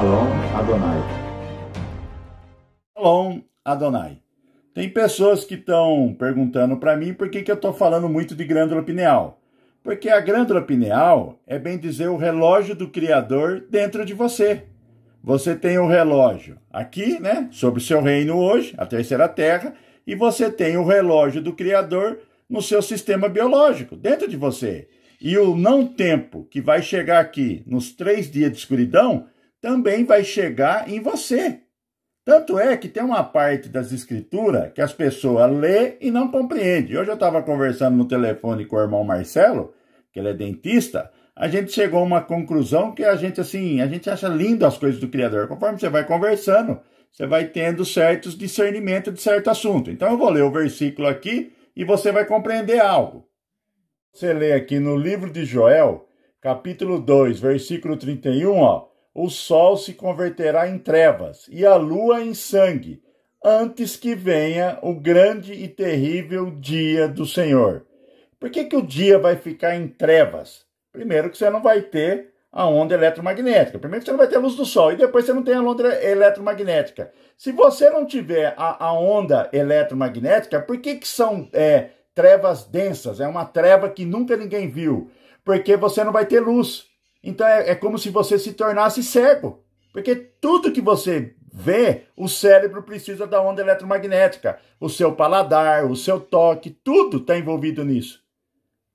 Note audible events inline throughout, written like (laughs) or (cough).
Shalom Adonai. Shalom Adonai. Tem pessoas que estão perguntando para mim por que, que eu estou falando muito de glândula pineal. Porque a glândula pineal é bem dizer o relógio do Criador dentro de você. Você tem o relógio aqui, né, sobre o seu reino hoje, a terceira terra, e você tem o relógio do Criador no seu sistema biológico, dentro de você. E o não tempo que vai chegar aqui nos três dias de escuridão também vai chegar em você. Tanto é que tem uma parte das escrituras que as pessoas lê e não compreendem. Hoje eu estava conversando no telefone com o irmão Marcelo, que ele é dentista, a gente chegou a uma conclusão que a gente assim, a gente acha lindo as coisas do Criador. Conforme você vai conversando, você vai tendo certos discernimento de certo assunto. Então eu vou ler o versículo aqui e você vai compreender algo. Você lê aqui no livro de Joel, capítulo 2, versículo 31, ó o sol se converterá em trevas e a lua em sangue, antes que venha o grande e terrível dia do Senhor. Por que, que o dia vai ficar em trevas? Primeiro que você não vai ter a onda eletromagnética. Primeiro que você não vai ter a luz do sol e depois você não tem a onda eletromagnética. Se você não tiver a, a onda eletromagnética, por que, que são é, trevas densas? É uma treva que nunca ninguém viu. Porque você não vai ter luz. Então é, é como se você se tornasse cego. Porque tudo que você vê, o cérebro precisa da onda eletromagnética. O seu paladar, o seu toque, tudo está envolvido nisso.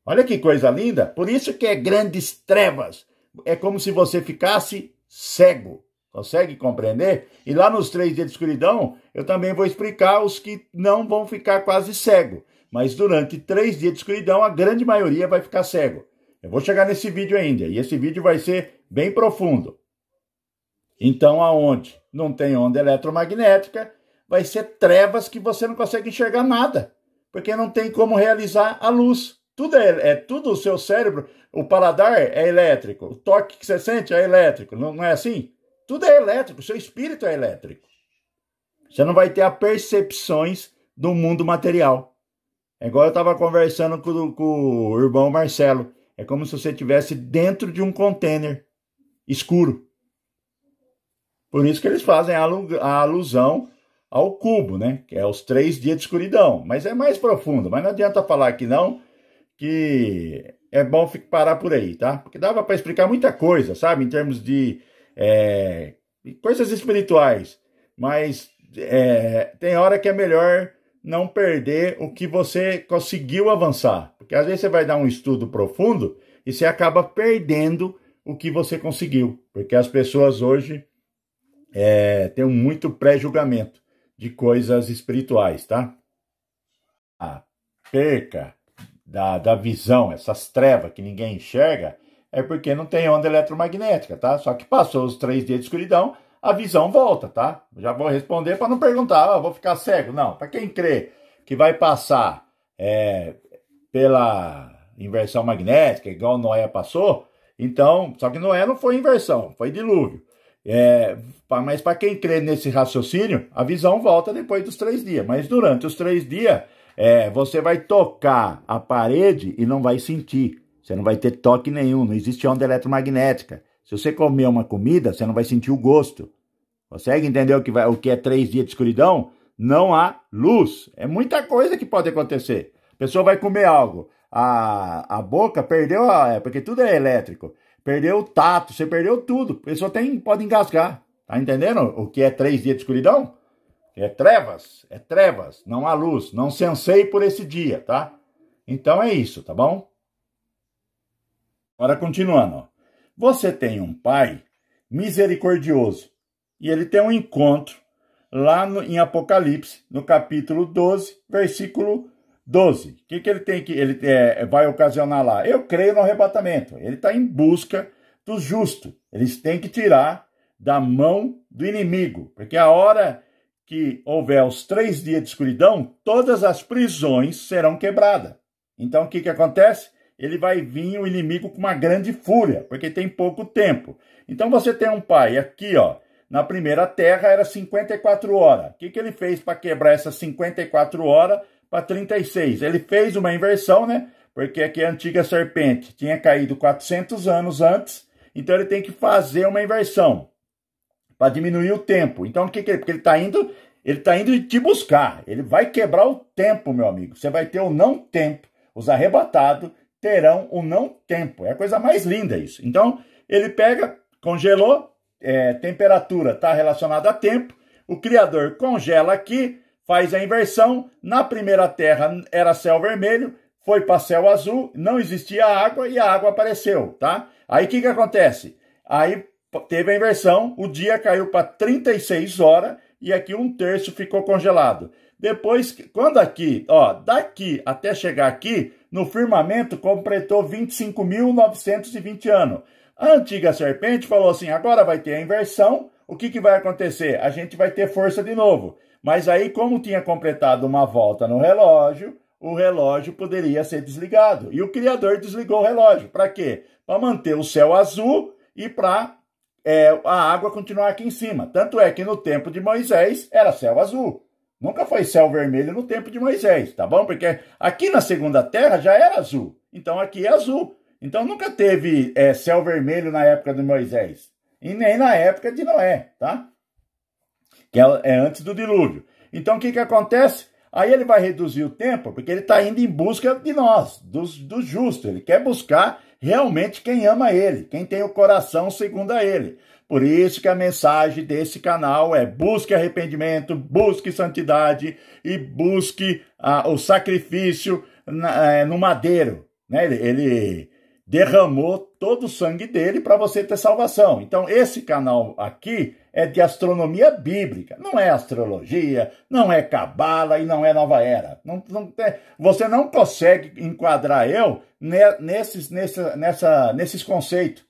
Olha que coisa linda! Por isso que é grandes trevas. É como se você ficasse cego. Consegue compreender? E lá nos três dias de escuridão, eu também vou explicar os que não vão ficar quase cego. Mas durante três dias de escuridão, a grande maioria vai ficar cego. Eu vou chegar nesse vídeo ainda, e esse vídeo vai ser bem profundo. Então, aonde não tem onda eletromagnética, vai ser trevas que você não consegue enxergar nada, porque não tem como realizar a luz. Tudo é, é tudo o seu cérebro, o paladar é elétrico, o toque que você sente é elétrico, não, não é assim? Tudo é elétrico, seu espírito é elétrico. Você não vai ter as percepções do mundo material. É Agora eu estava conversando com, com o irmão Marcelo. É como se você estivesse dentro de um container escuro. Por isso que eles fazem a alusão ao cubo, né? Que é os três dias de escuridão. Mas é mais profundo. Mas não adianta falar que não, que é bom parar por aí, tá? Porque dava para explicar muita coisa, sabe? Em termos de é, coisas espirituais. Mas é, tem hora que é melhor não perder o que você conseguiu avançar. Porque às vezes você vai dar um estudo profundo e você acaba perdendo o que você conseguiu. Porque as pessoas hoje é, têm muito pré-julgamento de coisas espirituais, tá? A perca da, da visão, essas trevas que ninguém enxerga, é porque não tem onda eletromagnética, tá? Só que passou os três dias de escuridão, a visão volta, tá? Já vou responder para não perguntar, ah, vou ficar cego. Não, para quem crê que vai passar é, pela inversão magnética, igual Noé passou, então, só que Noé não foi inversão, foi dilúvio. É, mas para quem crê nesse raciocínio, a visão volta depois dos três dias. Mas durante os três dias, é, você vai tocar a parede e não vai sentir. Você não vai ter toque nenhum, não existe onda eletromagnética. Se você comer uma comida, você não vai sentir o gosto. Consegue entender o que, vai, o que é três dias de escuridão? Não há luz. É muita coisa que pode acontecer. A pessoa vai comer algo. A, a boca perdeu a. É, porque tudo é elétrico. Perdeu o tato, você perdeu tudo. A pessoa tem, pode engasgar. Tá entendendo o que é três dias de escuridão? É trevas, é trevas, não há luz, não sensei por esse dia, tá? Então é isso, tá bom? Agora continuando. Você tem um pai misericordioso e ele tem um encontro lá no, em Apocalipse, no capítulo 12, versículo 12. O que, que ele tem que ele é, vai ocasionar lá? Eu creio no arrebatamento. Ele está em busca do justo. Eles têm que tirar da mão do inimigo, porque a hora que houver os três dias de escuridão, todas as prisões serão quebradas. Então o que, que acontece? Ele vai vir o inimigo com uma grande fúria, porque tem pouco tempo. Então você tem um pai aqui, ó, na primeira terra era 54 horas. O que, que ele fez para quebrar essas 54 horas para 36? Ele fez uma inversão, né? Porque aqui é a antiga serpente tinha caído 400 anos antes, então ele tem que fazer uma inversão para diminuir o tempo. Então o que, que ele, porque ele está indo, ele está indo te buscar. Ele vai quebrar o tempo, meu amigo. Você vai ter o não tempo. Os arrebatados terão o não tempo. É a coisa mais linda isso. Então ele pega, congelou, é, temperatura está relacionada a tempo. O Criador congela aqui, faz a inversão. Na primeira terra era céu vermelho, foi para céu azul, não existia água e a água apareceu, tá? Aí o que, que acontece? Aí teve a inversão, o dia caiu para 36 horas e aqui um terço ficou congelado. Depois, quando aqui, ó, daqui até chegar aqui, no firmamento completou 25.920 anos. A antiga serpente falou assim: agora vai ter a inversão. O que, que vai acontecer? A gente vai ter força de novo. Mas aí, como tinha completado uma volta no relógio, o relógio poderia ser desligado. E o criador desligou o relógio. Para quê? Para manter o céu azul e para é, a água continuar aqui em cima. Tanto é que no tempo de Moisés era céu azul. Nunca foi céu vermelho no tempo de Moisés, tá bom? Porque aqui na segunda terra já era azul. Então aqui é azul. Então nunca teve é, céu vermelho na época de Moisés. E nem na época de Noé, tá? Que é, é antes do dilúvio. Então o que, que acontece? Aí ele vai reduzir o tempo, porque ele está indo em busca de nós, dos, dos justos. Ele quer buscar realmente quem ama ele, quem tem o coração segundo a ele. Por isso que a mensagem desse canal é busque arrependimento, busque santidade e busque ah, o sacrifício na, eh, no madeiro. Né? Ele, ele, derramou todo o sangue dele para você ter salvação. Então, esse canal aqui é de astronomia bíblica, não é astrologia, não é cabala e não é nova era. Não, não você não consegue enquadrar eu nesses, nessa, nessa, nesses conceitos,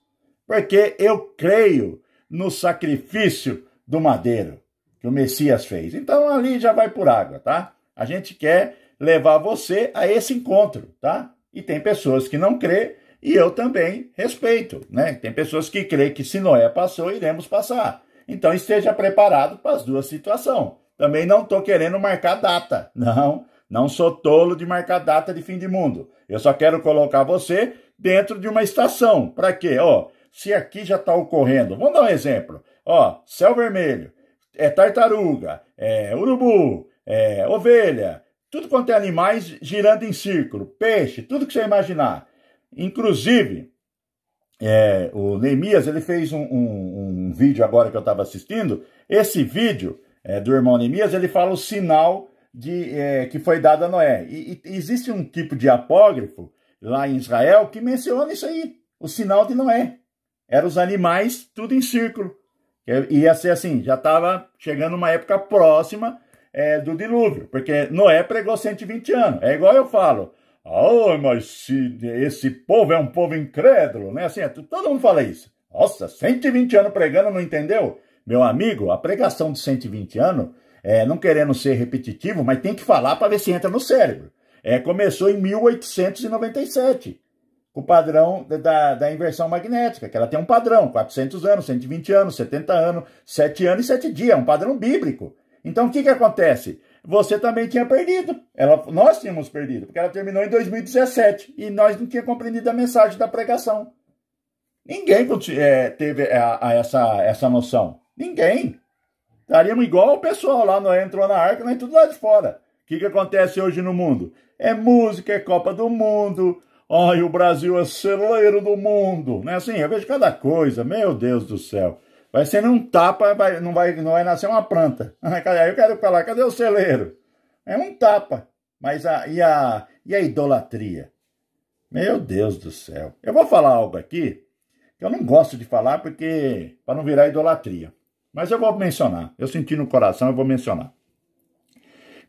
porque eu creio no sacrifício do madeiro que o Messias fez. Então, ali já vai por água, tá? A gente quer levar você a esse encontro, tá? E tem pessoas que não crêem, e eu também respeito, né? Tem pessoas que creem que se Noé passou, iremos passar. Então esteja preparado para as duas situações. Também não estou querendo marcar data, não. Não sou tolo de marcar data de fim de mundo. Eu só quero colocar você dentro de uma estação. Para quê? Ó, se aqui já está ocorrendo, vamos dar um exemplo. Ó, céu vermelho, é tartaruga, é urubu, é ovelha, tudo quanto é animais girando em círculo, peixe, tudo que você imaginar. Inclusive, é, o Neemias ele fez um, um, um vídeo agora que eu estava assistindo. Esse vídeo é, do irmão Neemias ele fala o sinal de, é, que foi dado a Noé. E, e, existe um tipo de apócrifo lá em Israel que menciona isso aí, o sinal de Noé. Eram os animais tudo em círculo. É, ia ser assim, já estava chegando uma época próxima é, do dilúvio, porque Noé pregou 120 anos. É igual eu falo, ah, mas se esse povo é um povo incrédulo, né? Assim, é, todo mundo fala isso. Nossa, 120 anos pregando, não entendeu? Meu amigo, a pregação de 120 anos, é, não querendo ser repetitivo, mas tem que falar para ver se entra no cérebro. É, começou em 1897, o padrão da, da inversão magnética, que ela tem um padrão, 400 anos, 120 anos, 70 anos, 7 anos e 7 dias, é um padrão bíblico. Então, o que, que acontece? você também tinha perdido. Ela, nós tínhamos perdido, porque ela terminou em 2017 e nós não tínhamos compreendido a mensagem da pregação. Ninguém é, teve é, a, a essa, essa noção. Ninguém. Estaríamos igual o pessoal lá, não entrou na arca, não é tudo lá de fora. O que, que acontece hoje no mundo? É música, é Copa do Mundo. Ai, o Brasil é celeiro do mundo. Não é assim? Eu vejo cada coisa, meu Deus do céu. Vai ser um tapa, vai, não, vai, não vai nascer uma planta. (laughs) Aí eu quero falar, cadê o celeiro? É um tapa. Mas a, e, a, e a idolatria? Meu Deus do céu. Eu vou falar algo aqui que eu não gosto de falar porque para não virar idolatria. Mas eu vou mencionar. Eu senti no coração, eu vou mencionar.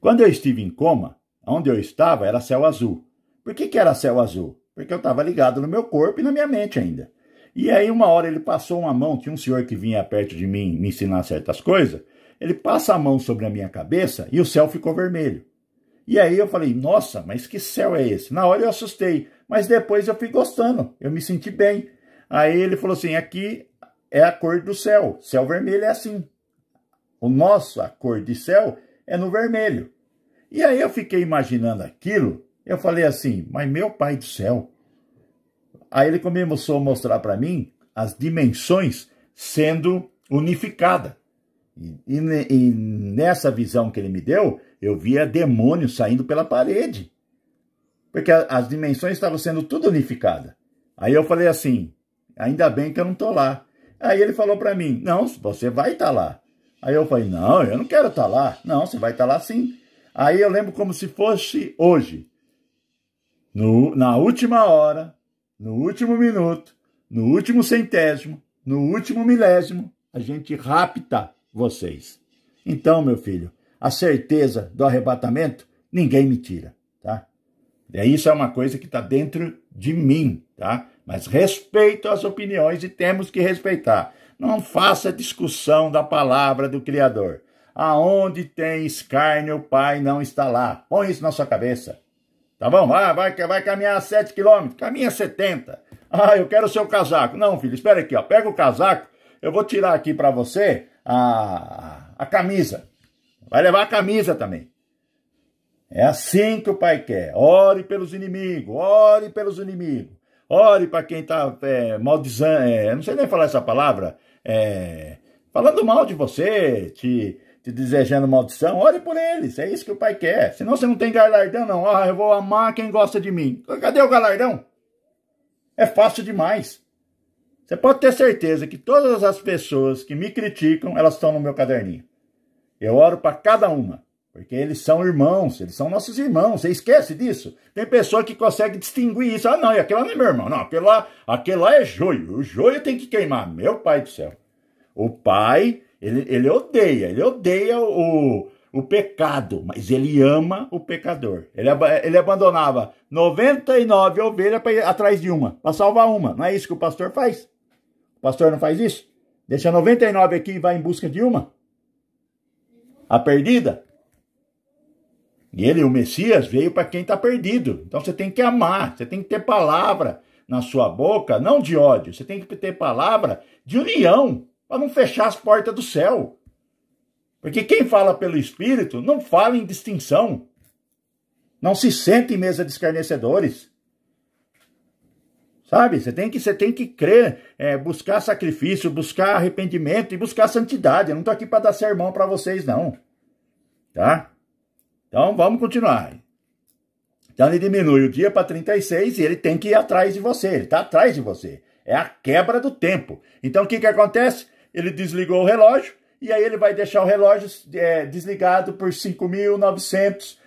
Quando eu estive em coma, onde eu estava era céu azul. Por que, que era céu azul? Porque eu estava ligado no meu corpo e na minha mente ainda. E aí uma hora ele passou uma mão, tinha um senhor que vinha perto de mim me ensinar certas coisas, ele passa a mão sobre a minha cabeça e o céu ficou vermelho. E aí eu falei, nossa, mas que céu é esse? Na hora eu assustei, mas depois eu fui gostando, eu me senti bem. Aí ele falou assim, aqui é a cor do céu, céu vermelho é assim. O nosso, a cor de céu, é no vermelho. E aí eu fiquei imaginando aquilo, eu falei assim, mas meu pai do céu, Aí ele começou a mostrar para mim as dimensões sendo unificada. E, e, e, nessa visão que ele me deu, eu via demônio saindo pela parede. Porque a, as dimensões estavam sendo tudo unificada. Aí eu falei assim, ainda bem que eu não estou lá. Aí ele falou para mim, não, você vai estar tá lá. Aí eu falei, não, eu não quero estar tá lá. Não, você vai estar tá lá sim. Aí eu lembro como se fosse hoje. No, na última hora, no último minuto, no último centésimo, no último milésimo, a gente rapta vocês. Então, meu filho, a certeza do arrebatamento ninguém me tira, tá? E é, isso é uma coisa que está dentro de mim, tá? Mas respeito as opiniões e temos que respeitar. Não faça discussão da palavra do Criador. Aonde tem escárnio, o Pai não está lá. Põe isso na sua cabeça. Tá bom? Ah, vai, vai caminhar 7 quilômetros, caminha 70. Ah, eu quero o seu casaco. Não, filho, espera aqui, ó. Pega o casaco, eu vou tirar aqui para você a, a camisa. Vai levar a camisa também. É assim que o pai quer. Ore pelos inimigos, ore pelos inimigos. Ore para quem está é, maldizando, é, não sei nem falar essa palavra, é, falando mal de você, te te desejando maldição, ore por eles. É isso que o Pai quer. Senão você não tem galardão, não. Ah, eu vou amar quem gosta de mim. Cadê o galardão? É fácil demais. Você pode ter certeza que todas as pessoas que me criticam, elas estão no meu caderninho. Eu oro para cada uma, porque eles são irmãos, eles são nossos irmãos. Você esquece disso? Tem pessoa que consegue distinguir isso. Ah, não, e aquele lá não é meu irmão. Não, aquele lá, aquele lá é joio. O joio tem que queimar. Meu pai do céu. O pai ele, ele odeia, ele odeia o, o pecado, mas ele ama o pecador. Ele, ele abandonava 99 ovelhas para ir atrás de uma, para salvar uma. Não é isso que o pastor faz? O pastor não faz isso? Deixa 99 aqui e vai em busca de uma? A perdida? E ele, o Messias, veio para quem está perdido. Então você tem que amar, você tem que ter palavra na sua boca, não de ódio, você tem que ter palavra de união para não fechar as portas do céu. Porque quem fala pelo Espírito não fala em distinção. Não se sente em mesa de escarnecedores. Sabe? Você tem que, você tem que crer, é, buscar sacrifício, buscar arrependimento e buscar santidade. Eu não estou aqui para dar sermão para vocês, não. Tá? Então vamos continuar. Então ele diminui o dia para 36 e ele tem que ir atrás de você. Ele está atrás de você. É a quebra do tempo. Então o que, que acontece? ele desligou o relógio e aí ele vai deixar o relógio é, desligado por 5.908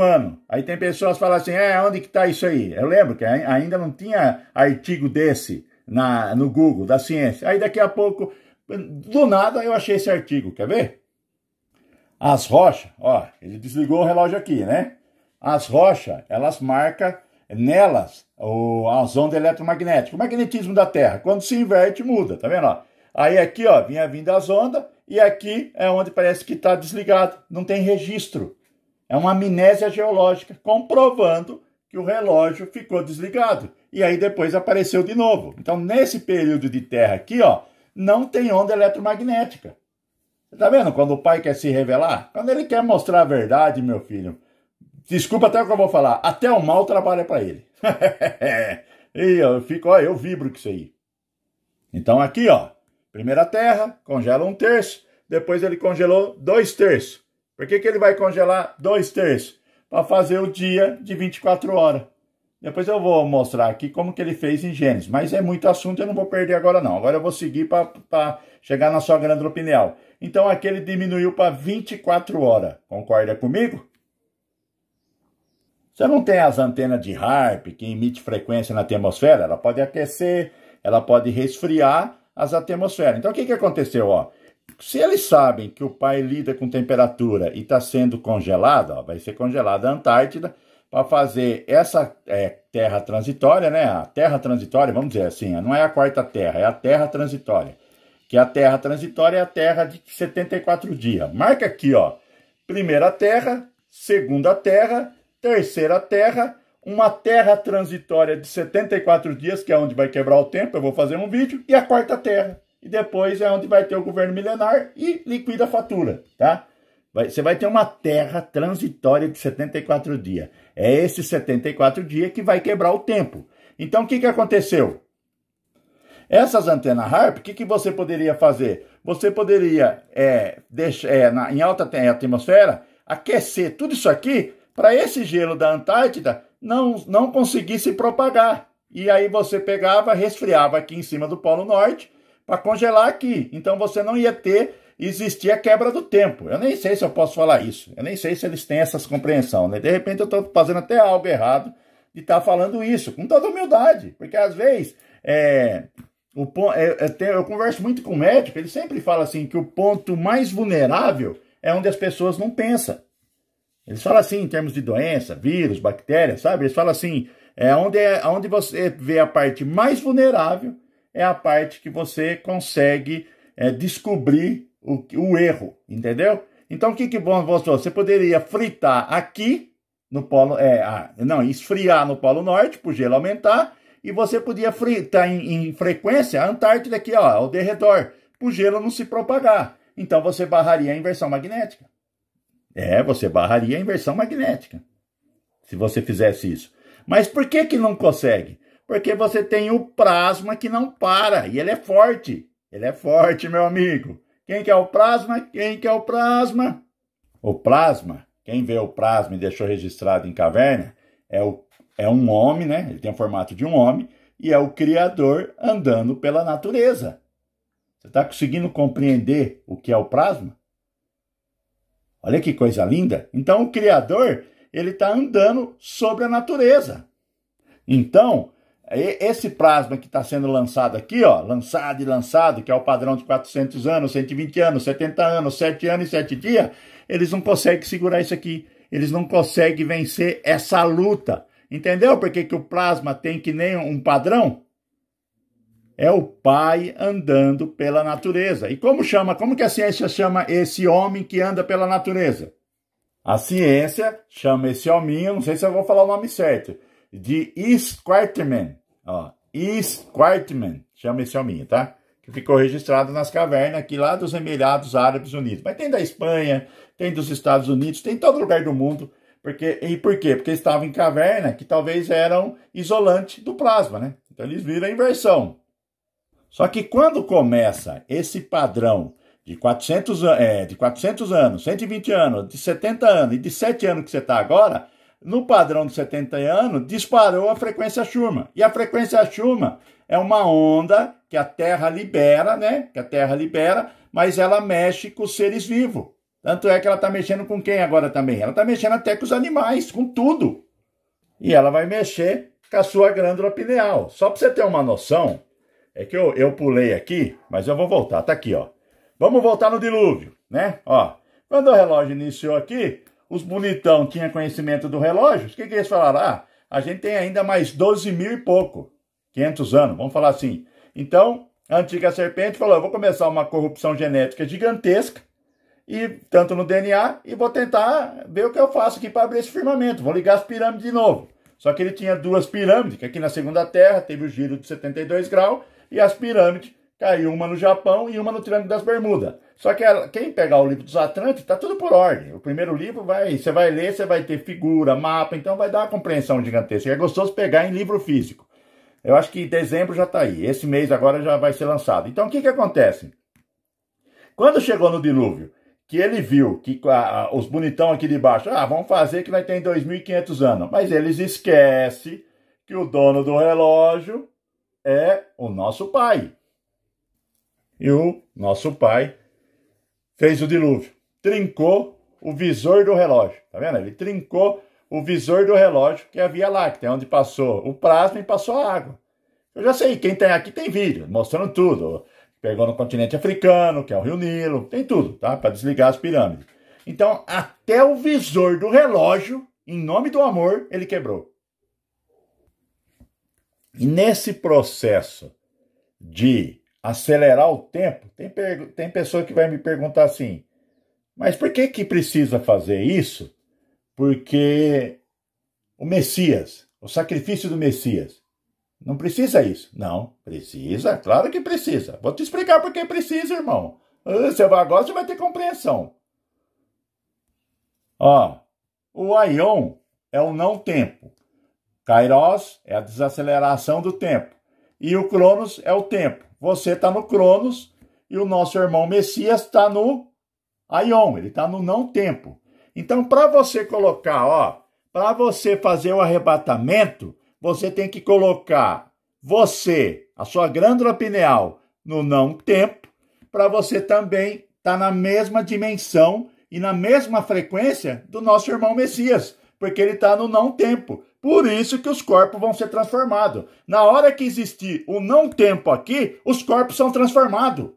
anos. Aí tem pessoas que falam assim, é, onde que está isso aí? Eu lembro que ainda não tinha artigo desse na, no Google, da ciência. Aí daqui a pouco, do nada, eu achei esse artigo, quer ver? As rochas, ó, ele desligou o relógio aqui, né? As rochas, elas marcam nelas o, a zona eletromagnética, o magnetismo da Terra. Quando se inverte, muda, tá vendo? Ó? Aí aqui, ó, vinha vindo as ondas e aqui é onde parece que está desligado, não tem registro. É uma amnésia geológica, comprovando que o relógio ficou desligado. E aí depois apareceu de novo. Então, nesse período de Terra aqui, ó, não tem onda eletromagnética. Você tá vendo quando o pai quer se revelar? Quando ele quer mostrar a verdade, meu filho. Desculpa até o que eu vou falar. Até o mal trabalha para ele. (laughs) e eu fico, ó, eu vibro com isso aí. Então aqui, ó, Primeira terra, congela um terço, depois ele congelou dois terços. Por que, que ele vai congelar dois terços? Para fazer o dia de 24 horas. Depois eu vou mostrar aqui como que ele fez em Gênesis, mas é muito assunto, eu não vou perder agora não. Agora eu vou seguir para chegar na sua glândula pineal. Então aqui ele diminuiu para 24 horas. Concorda comigo? Você não tem as antenas de HARP que emite frequência na atmosfera? Ela pode aquecer, ela pode resfriar as atmosferas. Então o que, que aconteceu? Ó? Se eles sabem que o pai lida com temperatura e está sendo congelado, ó, vai ser congelada a Antártida para fazer essa é, terra transitória, né? A terra transitória, vamos dizer assim, não é a quarta terra, é a terra transitória. Que a terra transitória é a terra de 74 dias. Marca aqui, ó. Primeira terra, segunda terra, terceira terra, uma terra transitória de 74 dias, que é onde vai quebrar o tempo, eu vou fazer um vídeo, e a quarta terra. E depois é onde vai ter o governo milenar e liquida a fatura, tá? Vai, você vai ter uma terra transitória de 74 dias. É esse 74 dias que vai quebrar o tempo. Então o que, que aconteceu? Essas antenas HARP, o que, que você poderia fazer? Você poderia, é, deixar, é, na, em alta atmosfera, aquecer tudo isso aqui para esse gelo da Antártida não, não conseguisse propagar. E aí você pegava, resfriava aqui em cima do Polo Norte para congelar aqui. Então você não ia ter, existia a quebra do tempo. Eu nem sei se eu posso falar isso. Eu nem sei se eles têm essa compreensão. Né? De repente eu estou fazendo até algo errado de estar tá falando isso, com toda humildade. Porque às vezes é, o, é, é eu, eu converso muito com o médico, ele sempre fala assim que o ponto mais vulnerável é onde as pessoas não pensam. Eles falam assim em termos de doença, vírus, bactéria, sabe? Eles falam assim, é onde, é, onde você vê a parte mais vulnerável, é a parte que você consegue é, descobrir o, o erro, entendeu? Então, o que que bom você poderia fritar aqui no polo, é, ah, não, esfriar no polo norte para o gelo aumentar e você podia fritar em, em frequência a Antártida aqui, ó, ao derredor, para o gelo não se propagar. Então, você barraria a inversão magnética. É, você barraria a inversão magnética se você fizesse isso. Mas por que, que não consegue? Porque você tem o plasma que não para e ele é forte. Ele é forte, meu amigo. Quem que é o plasma? Quem que é o plasma? O plasma, quem vê o plasma e deixou registrado em caverna, é, o, é um homem, né? Ele tem o formato de um homem e é o Criador andando pela natureza. Você está conseguindo compreender o que é o plasma? Olha que coisa linda! Então o Criador ele está andando sobre a natureza. Então, esse plasma que está sendo lançado aqui, ó, lançado e lançado, que é o padrão de 400 anos, 120 anos, 70 anos, 7 anos e 7 dias, eles não conseguem segurar isso aqui. Eles não conseguem vencer essa luta. Entendeu por que, que o plasma tem que nem um padrão? É o Pai andando pela natureza. E como chama? Como que a ciência chama esse homem que anda pela natureza? A ciência chama esse hominho, não sei se eu vou falar o nome certo, de Esquartman. Ó, chama esse homem, tá? Que ficou registrado nas cavernas aqui lá dos Emirados Árabes Unidos. Mas tem da Espanha, tem dos Estados Unidos, tem todo lugar do mundo. Porque, e por quê? Porque eles estavam em caverna que talvez eram isolante do plasma, né? Então eles viram a inversão. Só que quando começa esse padrão de 400, é, de 400 anos, 120 anos, de 70 anos e de 7 anos que você está agora, no padrão de 70 anos, disparou a frequência Schumann. E a frequência Schumann é uma onda que a Terra libera, né? Que a Terra libera, mas ela mexe com os seres vivos. Tanto é que ela está mexendo com quem agora também? Ela está mexendo até com os animais, com tudo. E ela vai mexer com a sua glândula pineal. Só para você ter uma noção, é que eu, eu pulei aqui, mas eu vou voltar. Tá aqui, ó. Vamos voltar no dilúvio, né? Ó, quando o relógio iniciou aqui, os bonitão tinham conhecimento do relógio. O que, que eles falaram? Ah, a gente tem ainda mais 12 mil e pouco, 500 anos, vamos falar assim. Então, a antiga serpente falou, eu vou começar uma corrupção genética gigantesca, e tanto no DNA, e vou tentar ver o que eu faço aqui para abrir esse firmamento. Vou ligar as pirâmides de novo. Só que ele tinha duas pirâmides, que aqui na segunda terra teve o giro de 72 graus, e as pirâmides caiu uma no Japão e uma no Triângulo das Bermudas. Só que ela, quem pegar o livro dos Atlantes, está tudo por ordem. O primeiro livro vai, você vai ler, você vai ter figura, mapa, então vai dar uma compreensão gigantesca. É gostoso pegar em livro físico. Eu acho que dezembro já está aí. Esse mês agora já vai ser lançado. Então o que, que acontece? Quando chegou no dilúvio, que ele viu que a, os bonitão aqui de baixo, ah, vamos fazer que nós tem 2.500 anos. Mas eles esquecem que o dono do relógio é o nosso Pai. E o nosso Pai fez o dilúvio, trincou o visor do relógio, tá vendo? Ele trincou o visor do relógio, que havia lá que é onde passou o plasma e passou a água. Eu já sei, quem tem aqui tem vídeo mostrando tudo. Pegou no continente africano, que é o Rio Nilo, tem tudo, tá? Para desligar as pirâmides. Então, até o visor do relógio, em nome do amor, ele quebrou. E nesse processo de acelerar o tempo, tem, tem pessoa que vai me perguntar assim, mas por que que precisa fazer isso? Porque o Messias, o sacrifício do Messias, não precisa isso? Não, precisa, claro que precisa. Vou te explicar por que precisa, irmão. Ah, você vai agora, você vai ter compreensão. Ó, o Aion é o não tempo. Kairos é a desaceleração do tempo. E o Cronos é o tempo. Você está no Cronos e o nosso irmão Messias está no Aion, ele está no não tempo. Então, para você colocar, ó, para você fazer o arrebatamento, você tem que colocar você, a sua glândula pineal, no não tempo, para você também estar tá na mesma dimensão e na mesma frequência do nosso irmão Messias, porque ele está no não tempo. Por isso que os corpos vão ser transformados. Na hora que existir o não tempo aqui, os corpos são transformados.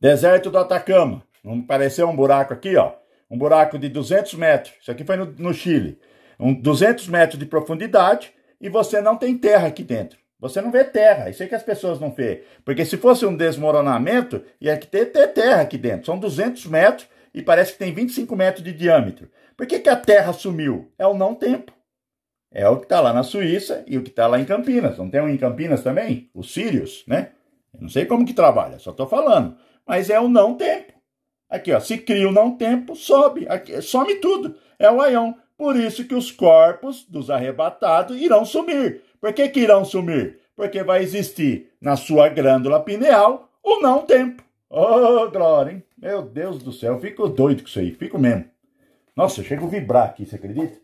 Deserto do Atacama. Vamos parecer um buraco aqui, ó. Um buraco de 200 metros. Isso aqui foi no, no Chile. Um, 200 metros de profundidade e você não tem terra aqui dentro. Você não vê terra. Isso é que as pessoas não vê. Porque se fosse um desmoronamento, ia ter, ter terra aqui dentro. São 200 metros e parece que tem 25 metros de diâmetro. Por que, que a terra sumiu? É o não tempo é o que está lá na Suíça e o que está lá em Campinas. Não tem um em Campinas também? Os sírios, né? Eu não sei como que trabalha, só estou falando. Mas é o não tempo. Aqui, ó, se cria o não tempo, sobe, aqui, some tudo. É o aião. Por isso que os corpos dos arrebatados irão sumir. Por que, que irão sumir? Porque vai existir na sua glândula pineal o não tempo. Ô, oh, glória, hein? Meu Deus do céu, eu fico doido com isso aí, fico mesmo. Nossa, eu chego a vibrar aqui, você acredita?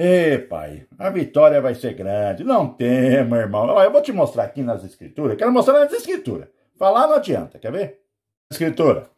Ei, pai, a vitória vai ser grande. Não tema, irmão. Ó, eu vou te mostrar aqui nas escrituras. Quero mostrar nas escrituras. Falar não adianta, quer ver? Escritura.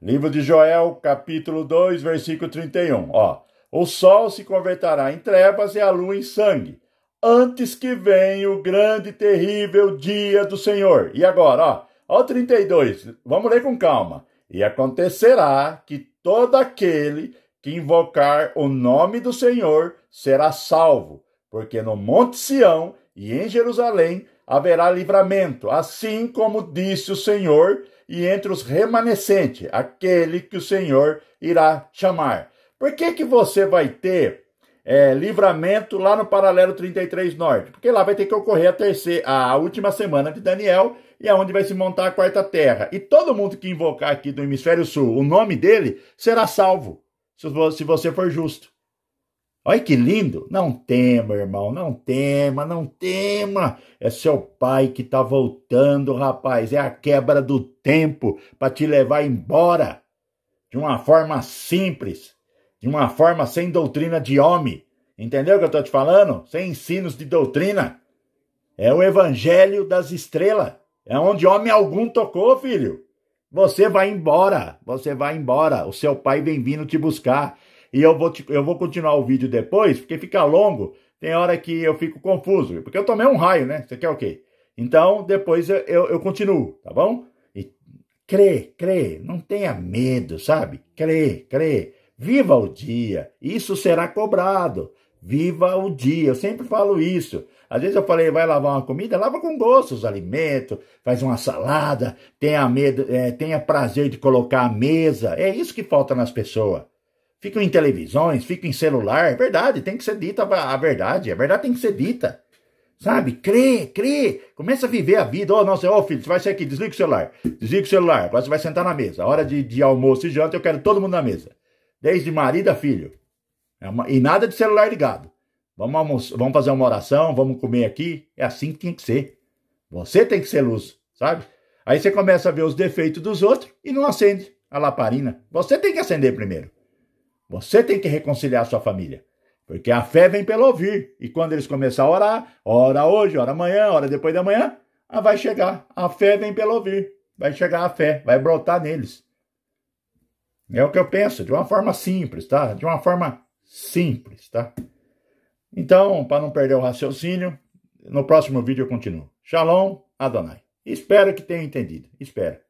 Livro de Joel, capítulo 2, versículo 31. Ó, o sol se converterá em trevas e a lua em sangue, antes que venha o grande e terrível dia do Senhor. E agora, ó, ó 32. Vamos ler com calma. E acontecerá que todo aquele que invocar o nome do Senhor será salvo, porque no Monte Sião e em Jerusalém haverá livramento, assim como disse o Senhor, e entre os remanescentes, aquele que o Senhor irá chamar. Por que, que você vai ter é, livramento lá no paralelo 33 Norte? Porque lá vai ter que ocorrer a, terceira, a última semana de Daniel e aonde é onde vai se montar a quarta terra. E todo mundo que invocar aqui do hemisfério sul o nome dele será salvo se você for justo. Olha que lindo! Não tema, irmão, não tema, não tema. É seu pai que está voltando, rapaz. É a quebra do tempo para te levar embora de uma forma simples, de uma forma sem doutrina de homem. Entendeu o que eu estou te falando? Sem ensinos de doutrina. É o evangelho das estrelas. É onde homem algum tocou, filho. Você vai embora, você vai embora. O seu pai vem vindo te buscar. E eu vou, te, eu vou continuar o vídeo depois, porque fica longo. Tem hora que eu fico confuso, porque eu tomei um raio, né? Você quer o quê? Então, depois eu, eu, eu continuo, tá bom? E crê, crê, não tenha medo, sabe? Crê, crê. Viva o dia, isso será cobrado. Viva o dia, eu sempre falo isso. Às vezes eu falei, vai lavar uma comida, lava com gosto os alimentos, faz uma salada, tenha, medo, é, tenha prazer de colocar a mesa. É isso que falta nas pessoas. Ficam em televisões, ficam em celular. É verdade, tem que ser dita a verdade. A verdade tem que ser dita. Sabe? Crê, crê. Começa a viver a vida. Ô, oh, nossa, ô oh, filho, você vai ser aqui, desliga o celular. Desliga o celular. Agora você vai sentar na mesa. hora de, de almoço e janta, eu quero todo mundo na mesa. Desde marido a filho. É e nada de celular ligado. Vamos, vamos fazer uma oração, vamos comer aqui. É assim que tem que ser. Você tem que ser luz, sabe? Aí você começa a ver os defeitos dos outros e não acende a laparina. Você tem que acender primeiro. Você tem que reconciliar a sua família. Porque a fé vem pelo ouvir. E quando eles começarem a orar, ora hoje, ora amanhã, ora depois da manhã, ah, vai chegar. A fé vem pelo ouvir. Vai chegar a fé, vai brotar neles. É o que eu penso, de uma forma simples, tá? De uma forma simples, tá? Então, para não perder o raciocínio, no próximo vídeo eu continuo. Shalom, Adonai. Espero que tenha entendido. Espero.